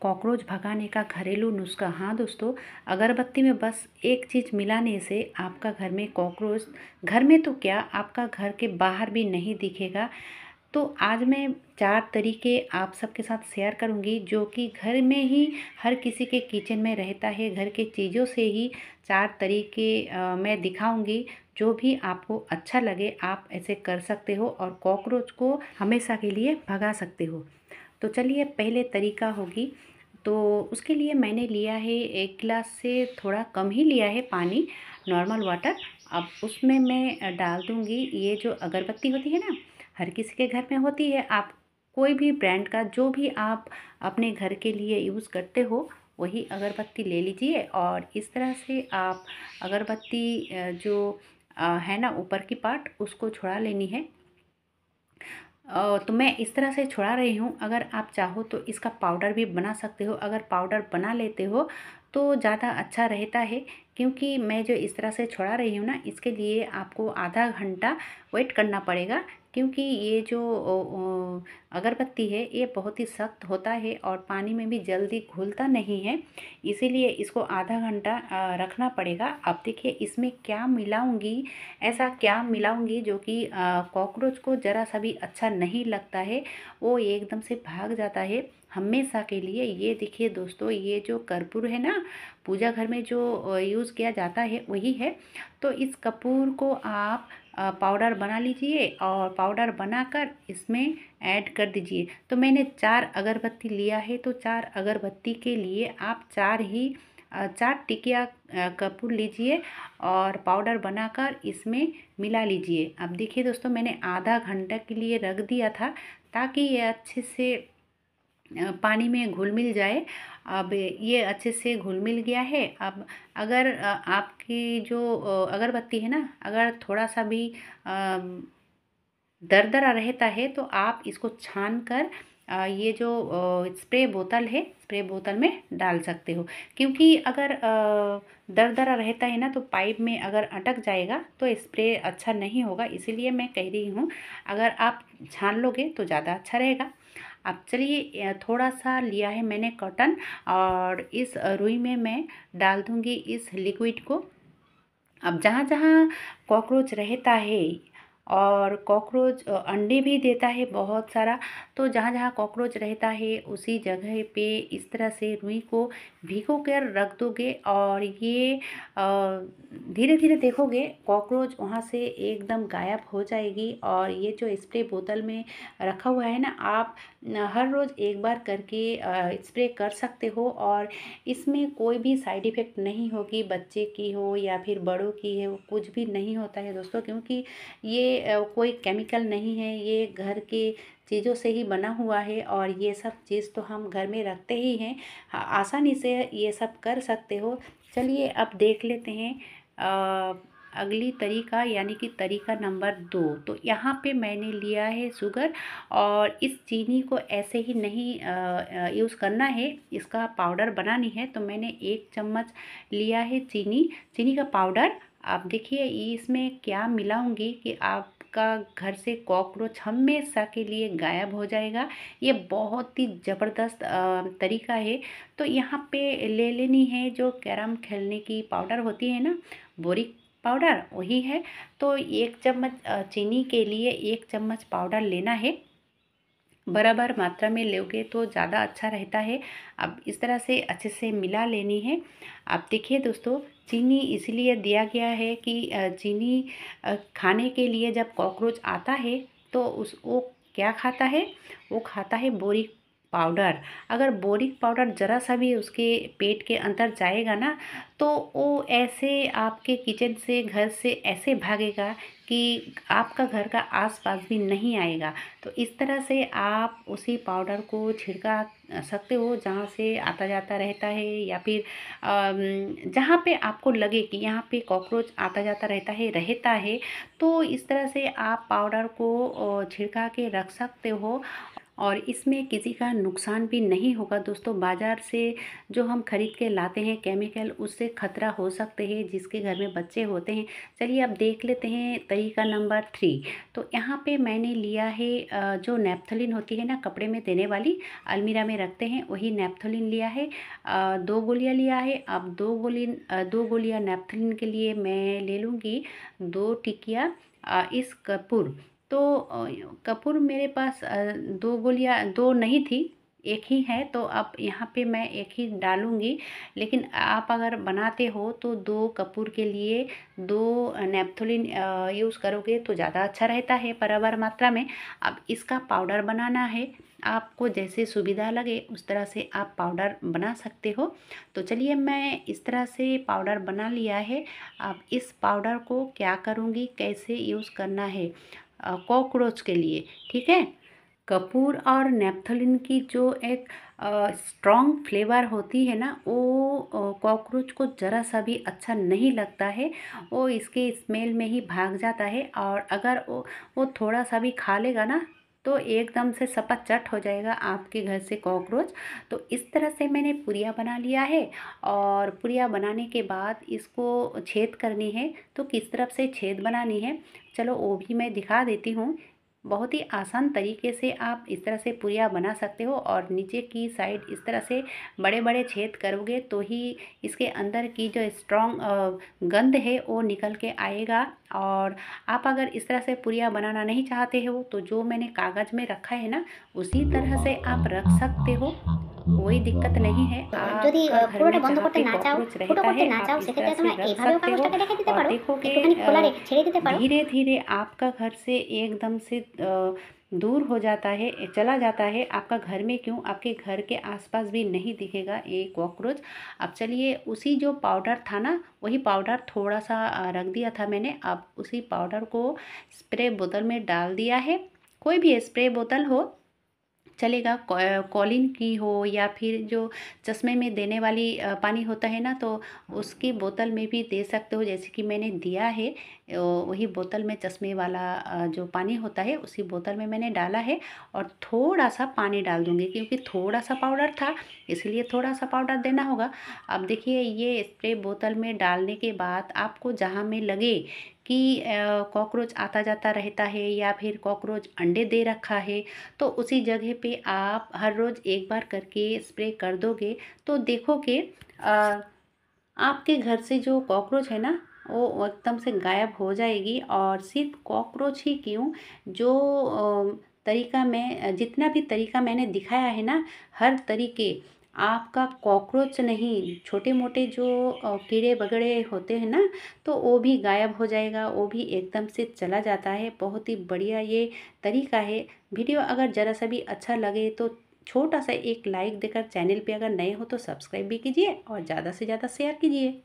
cockroach भगाने का घरेलू नुस्खा हाँ दोस्तों अगरबत्ती में बस एक चीज़ मिलाने से आपका घर में कॉकरोच घर में तो क्या आपका घर के बाहर भी नहीं दिखेगा तो आज मैं चार तरीके आप सबके साथ शेयर करूंगी जो कि घर में ही हर किसी के किचन में रहता है घर के चीज़ों से ही चार तरीके मैं दिखाऊंगी जो भी आपको अच्छा लगे आप ऐसे कर सकते हो और कॉकरोच को हमेशा के लिए भगा सकते हो तो चलिए पहले तरीका होगी तो उसके लिए मैंने लिया है एक गिलास से थोड़ा कम ही लिया है पानी नॉर्मल वाटर अब उसमें मैं डाल दूँगी ये जो अगरबत्ती होती है ना हर किसी के घर में होती है आप कोई भी ब्रांड का जो भी आप अपने घर के लिए यूज़ करते हो वही अगरबत्ती ले लीजिए और इस तरह से आप अगरबत्ती जो है ना ऊपर की पार्ट उसको छुड़ा लेनी है तो मैं इस तरह से छुड़ा रही हूँ अगर आप चाहो तो इसका पाउडर भी बना सकते हो अगर पाउडर बना लेते हो तो ज़्यादा अच्छा रहता है क्योंकि मैं जो इस तरह से छोड़ा रही हूँ ना इसके लिए आपको आधा घंटा वेट करना पड़ेगा क्योंकि ये जो अगरबत्ती है ये बहुत ही सख्त होता है और पानी में भी जल्दी घुलता नहीं है इसीलिए इसको आधा घंटा रखना पड़ेगा अब देखिए इसमें क्या मिलाऊंगी ऐसा क्या मिलाऊंगी जो कि कॉकरोच को ज़रा सा भी अच्छा नहीं लगता है वो एकदम से भाग जाता है हमेशा के लिए ये देखिए दोस्तों ये जो कर्पूर है ना पूजा घर में जो यूज़ किया जाता है वही है तो इस कपूर को आप पाउडर बना लीजिए और पाउडर बनाकर इसमें ऐड कर दीजिए तो मैंने चार अगरबत्ती लिया है तो चार अगरबत्ती के लिए आप चार ही चार टिकिया कपूर लीजिए और पाउडर बनाकर इसमें मिला लीजिए अब देखिए दोस्तों मैंने आधा घंटा के लिए रख दिया था ताकि ये अच्छे से पानी में घुल मिल जाए अब ये अच्छे से घुल मिल गया है अब अगर आपकी जो अगरबत्ती है ना अगर थोड़ा सा भी दर दरा रहता है तो आप इसको छान कर ये जो स्प्रे बोतल है स्प्रे बोतल में डाल सकते हो क्योंकि अगर दर दरा रहता है ना तो पाइप में अगर अटक जाएगा तो स्प्रे अच्छा नहीं होगा इसीलिए मैं कह रही हूँ अगर आप छान लोगे तो ज़्यादा अच्छा रहेगा अब चलिए थोड़ा सा लिया है मैंने कॉटन और इस रुई में मैं डाल दूँगी इस लिक्विड को अब जहाँ जहाँ कॉकरोच रहता है और कॉकरोच अंडे भी देता है बहुत सारा तो जहाँ जहाँ कॉकरोच रहता है उसी जगह पे इस तरह से रुई को भिगो कर रख दोगे और ये धीरे धीरे देखोगे कॉकरोच वहाँ से एकदम गायब हो जाएगी और ये जो स्प्रे बोतल में रखा हुआ है ना आप हर रोज़ एक बार करके स्प्रे कर सकते हो और इसमें कोई भी साइड इफ़ेक्ट नहीं होगी बच्चे की हो या फिर बड़ों की है वो कुछ भी नहीं होता है दोस्तों क्योंकि ये कोई केमिकल नहीं है ये घर के चीज़ों से ही बना हुआ है और ये सब चीज़ तो हम घर में रखते ही हैं हाँ, आसानी से ये सब कर सकते हो चलिए अब देख लेते हैं आ, अगली तरीका यानी कि तरीका नंबर दो तो यहाँ पे मैंने लिया है शुगर और इस चीनी को ऐसे ही नहीं यूज़ करना है इसका पाउडर बनानी है तो मैंने एक चम्मच लिया है चीनी चीनी का पाउडर आप देखिए इसमें क्या मिलाऊंगी कि आप आपका घर से कॉकरोच हमेशा के लिए गायब हो जाएगा ये बहुत ही ज़बरदस्त तरीका है तो यहाँ पे ले लेनी है जो कैरम खेलने की पाउडर होती है ना बोरिक पाउडर वही है तो एक चम्मच चीनी के लिए एक चम्मच पाउडर लेना है बराबर मात्रा में लोगे तो ज़्यादा अच्छा रहता है अब इस तरह से अच्छे से मिला लेनी है आप देखिए दोस्तों चीनी इसलिए दिया गया है कि चीनी खाने के लिए जब कॉकरोच आता है तो उस वो क्या खाता है वो खाता है बोरी पाउडर अगर बोरिक पाउडर ज़रा सा भी उसके पेट के अंदर जाएगा ना तो वो ऐसे आपके किचन से घर से ऐसे भागेगा कि आपका घर का आसपास भी नहीं आएगा तो इस तरह से आप उसी पाउडर को छिड़का सकते हो जहाँ से आता जाता रहता है या फिर जहाँ पे आपको लगे कि यहाँ पे कॉकरोच आता जाता रहता है रहता है तो इस तरह से आप पाउडर को छिड़का के रख सकते हो और इसमें किसी का नुकसान भी नहीं होगा दोस्तों बाज़ार से जो हम ख़रीद के लाते हैं केमिकल उससे ख़तरा हो सकते हैं जिसके घर में बच्चे होते हैं चलिए अब देख लेते हैं तरीका नंबर थ्री तो यहाँ पे मैंने लिया है जो नेपथलिन होती है ना कपड़े में देने वाली अलमीरा में रखते हैं वही नेपथलिन लिया है दो गोलियाँ लिया है अब दो गोली दो गोलियाँ नेपथलिन के लिए मैं ले लूँगी दो टिकिया इस कपूर तो कपूर मेरे पास दो गोलियाँ दो नहीं थी एक ही है तो अब यहाँ पे मैं एक ही डालूँगी लेकिन आप अगर बनाते हो तो दो कपूर के लिए दो नेपथोलिन यूज़ करोगे तो ज़्यादा अच्छा रहता है बराबर मात्रा में अब इसका पाउडर बनाना है आपको जैसे सुविधा लगे उस तरह से आप पाउडर बना सकते हो तो चलिए मैं इस तरह से पाउडर बना लिया है अब इस पाउडर को क्या करूँगी कैसे यूज़ करना है कॉकरोच के लिए ठीक है कपूर और नेपथलिन की जो एक स्ट्रॉन्ग फ्लेवर होती है ना वो कॉकरोच को ज़रा सा भी अच्छा नहीं लगता है वो इसके स्मेल में ही भाग जाता है और अगर वो वो थोड़ा सा भी खा लेगा ना तो एकदम से सपा चट हो जाएगा आपके घर से कॉकरोच तो इस तरह से मैंने पुरिया बना लिया है और पुरिया बनाने के बाद इसको छेद करनी है तो किस तरफ से छेद बनानी है चलो वो भी मैं दिखा देती हूँ बहुत ही आसान तरीके से आप इस तरह से पुरिया बना सकते हो और नीचे की साइड इस तरह से बड़े बड़े छेद करोगे तो ही इसके अंदर की जो स्ट्रॉन्ग गंध है वो निकल के आएगा और आप अगर इस तरह से पुरिया बनाना नहीं चाहते हो तो जो मैंने कागज़ में रखा है ना उसी तरह से आप रख सकते हो कोई दिक्कत नहीं है যদি পুরোটা বন্ধ করতে না চাও ফুটো করতে না চাও সেক্ষেত্রে এইভাবেও কাগজটাকে রেখে দিতে পারো একটুখানি খোলা রেখে ছেড়ে দিতে পারো ধীরে ধীরে आपका घर से एकदम से दूर हो जाता है चला जाता है आपका घर में क्यों आपके घर के आसपास भी नहीं दिखेगा ये कॉकरोच अब चलिए उसी जो पाउडर था ना वही पाउडर थोड़ा सा रख दिया था मैंने अब उसी पाउडर को स्प्रे बोतल में डाल दिया है कोई भी स्प्रे बोतल हो चलेगा कॉलिन की हो या फिर जो चश्मे में देने वाली पानी होता है ना तो उसकी बोतल में भी दे सकते हो जैसे कि मैंने दिया है वही बोतल में चश्मे वाला जो पानी होता है उसी बोतल में मैंने डाला है और थोड़ा सा पानी डाल दूँगी क्योंकि थोड़ा सा पाउडर था इसलिए थोड़ा सा पाउडर देना होगा अब देखिए ये स्प्रे बोतल में डालने के बाद आपको जहाँ में लगे कि कॉकरोच आता जाता रहता है या फिर कॉकरोच अंडे दे रखा है तो उसी जगह पे आप हर रोज़ एक बार करके स्प्रे कर दोगे तो देखोगे आपके घर से जो कॉकरोच है ना वो एकदम से गायब हो जाएगी और सिर्फ कॉकरोच ही क्यों जो तरीका मैं जितना भी तरीका मैंने दिखाया है ना हर तरीके आपका कॉकरोच नहीं छोटे मोटे जो कीड़े बगड़े होते हैं ना तो वो भी गायब हो जाएगा वो भी एकदम से चला जाता है बहुत ही बढ़िया ये तरीका है वीडियो अगर ज़रा सा भी अच्छा लगे तो छोटा सा एक लाइक देकर चैनल पे अगर नए हो तो सब्सक्राइब भी कीजिए और ज़्यादा से ज़्यादा शेयर कीजिए